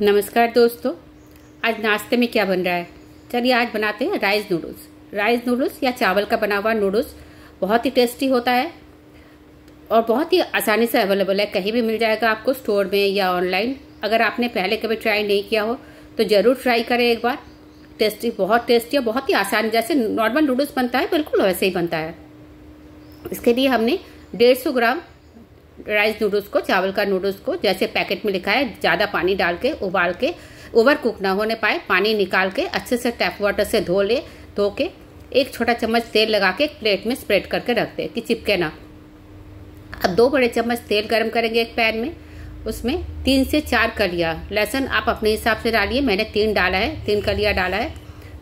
नमस्कार दोस्तों आज नाश्ते में क्या बन रहा है चलिए आज बनाते हैं राइस नूडल्स राइस नूडल्स या चावल का बना हुआ नूडल्स बहुत ही टेस्टी होता है और बहुत ही आसानी से अवेलेबल है कहीं भी मिल जाएगा आपको स्टोर में या ऑनलाइन अगर आपने पहले कभी ट्राई नहीं किया हो तो ज़रूर ट्राई करें एक बार टेस्टी बहुत टेस्टी और बहुत ही आसान जैसे नॉर्मल नूडल्स बनता है बिल्कुल वैसे ही बनता है इसके लिए हमने डेढ़ सौ ग्राम राइस नूडल्स को चावल का नूडल्स को जैसे पैकेट में लिखा है ज़्यादा पानी डाल के उबाल के ओवर कुक ना होने पाए पानी निकाल के अच्छे से टैप वाटर से धो ले धो के एक छोटा चम्मच तेल लगा के एक प्लेट में स्प्रेड करके रख दे कि चिपके ना अब दो बड़े चम्मच तेल गर्म करेंगे एक पैन में उसमें तीन से चार कलिया लहसुन आप अपने हिसाब से डालिए मैंने तीन डाला है तीन कलिया डाला है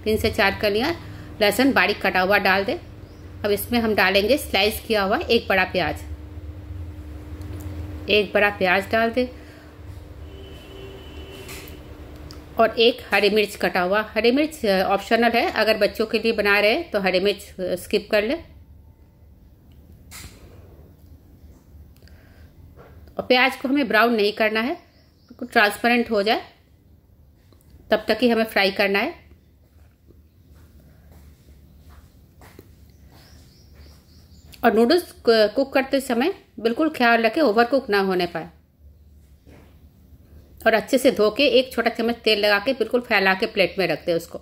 तीन से चार कलिया लहसुन बारीक कटा हुआ डाल दे अब इसमें हम डालेंगे स्लाइस किया हुआ एक बड़ा प्याज़ एक बड़ा प्याज डाल दें और एक हरी मिर्च कटा हुआ हरी मिर्च ऑप्शनल है अगर बच्चों के लिए बना रहे तो हरी मिर्च स्किप कर लें और प्याज को हमें ब्राउन नहीं करना है ट्रांसपेरेंट हो जाए तब तक ही हमें फ्राई करना है और नूडल्स कुक करते समय बिल्कुल ख्याल रखें ओवर कुक ना होने पाए और अच्छे से धो के एक छोटा चम्मच तेल लगा के बिल्कुल फैला के प्लेट में रख दें उसको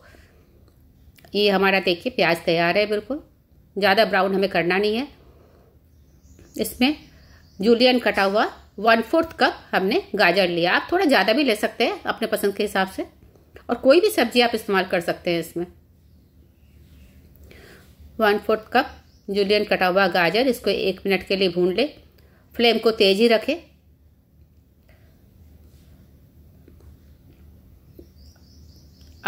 ये हमारा देखिए प्याज तैयार है बिल्कुल ज़्यादा ब्राउन हमें करना नहीं है इसमें जूलियन कटा हुआ वन फोर्थ कप हमने गाजर लिया आप थोड़ा ज़्यादा भी ले सकते हैं अपने पसंद के हिसाब से और कोई भी सब्जी आप इस्तेमाल कर सकते हैं इसमें वन फोर्थ कप जूलियन कटा हुआ गाजर इसको एक मिनट के लिए भून ले फ्लेम को तेज ही रखें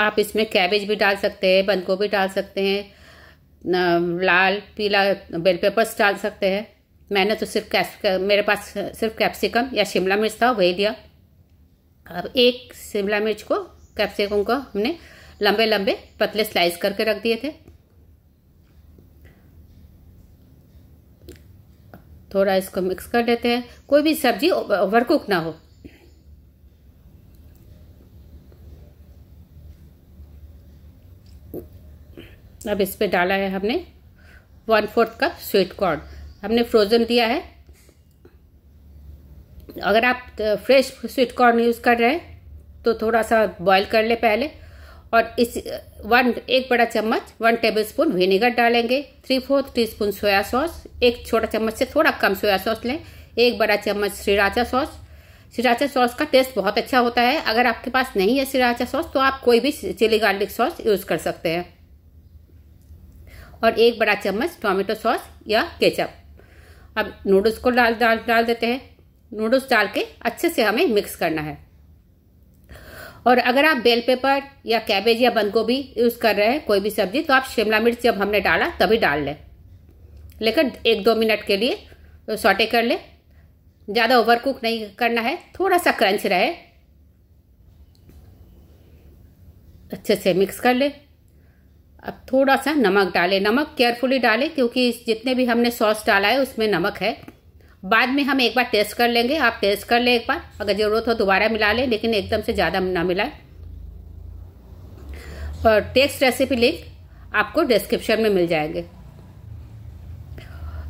आप इसमें कैबेज भी डाल सकते हैं बंद गोभी डाल सकते हैं लाल पीला बेल पेपर्स डाल सकते हैं मैंने तो सिर्फ कैप्स मेरे पास सिर्फ कैप्सिकम या शिमला मिर्च था वही दिया अब एक शिमला मिर्च को कैप्सिकम को हमने लंबे लंबे पतले स्लाइस करके रख दिए थे थोड़ा इसको मिक्स कर लेते हैं कोई भी सब्जी ओवर कुक ना हो अब इस पे डाला है हमने one fourth cup sweet corn हमने फ्रोज़न दिया है अगर आप फ्रेश स्वीट कॉर्न यूज़ कर रहे हैं तो थोड़ा सा बॉईल कर ले पहले और इस वन एक बड़ा चम्मच वन टेबलस्पून विनेगर डालेंगे three fourth teaspoon soya sauce एक छोटा चम्मच से थोड़ा कम सोया सॉस लें एक बड़ा चम्मच श्रीराचा सॉस सिराचा सॉस का टेस्ट बहुत अच्छा होता है अगर आपके पास नहीं है सिराचा सॉस तो आप कोई भी चिली गार्लिक सॉस यूज़ कर सकते हैं और एक बड़ा चम्मच टोमेटो सॉस या केचप अब नूडल्स को डाल डाल डाल देते हैं नूडल्स डाल के अच्छे से हमें मिक्स करना है और अगर आप बेल पेपर या कैबेज या बंद गोभी यूज़ कर रहे हैं कोई भी सब्जी तो आप शिमला मिर्च जब हमने डाला तभी डाल लें लेकिन एक दो मिनट के लिए सॉटे कर लें ज़्यादा ओवर कुक नहीं करना है थोड़ा सा क्रंच रहे अच्छे से मिक्स कर लें अब थोड़ा सा नमक डालें नमक केयरफुली डालें क्योंकि जितने भी हमने सॉस डाला है उसमें नमक है बाद में हम एक बार टेस्ट कर लेंगे आप टेस्ट कर लें एक बार अगर ज़रूरत हो दोबारा मिला लें लेकिन एकदम से ज़्यादा ना मिलाए और टेक्स्ट रेसिपी लिंक आपको डिस्क्रिप्शन में मिल जाएंगे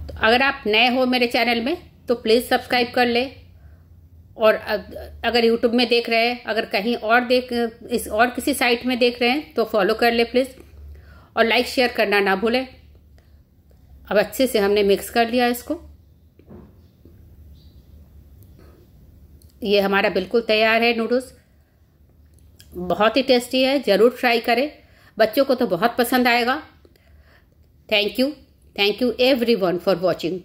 तो अगर आप नए हो मेरे चैनल में तो प्लीज़ सब्सक्राइब कर लें और अगर यूट्यूब में देख रहे हैं अगर कहीं और देख इस और किसी साइट में देख रहे हैं तो फॉलो कर लें प्लीज़ और लाइक शेयर करना ना भूलें अब अच्छे से हमने मिक्स कर लिया इसको ये हमारा बिल्कुल तैयार है नूडल्स बहुत ही टेस्टी है ज़रूर ट्राई करें बच्चों को तो बहुत पसंद आएगा thank you thank you everyone for watching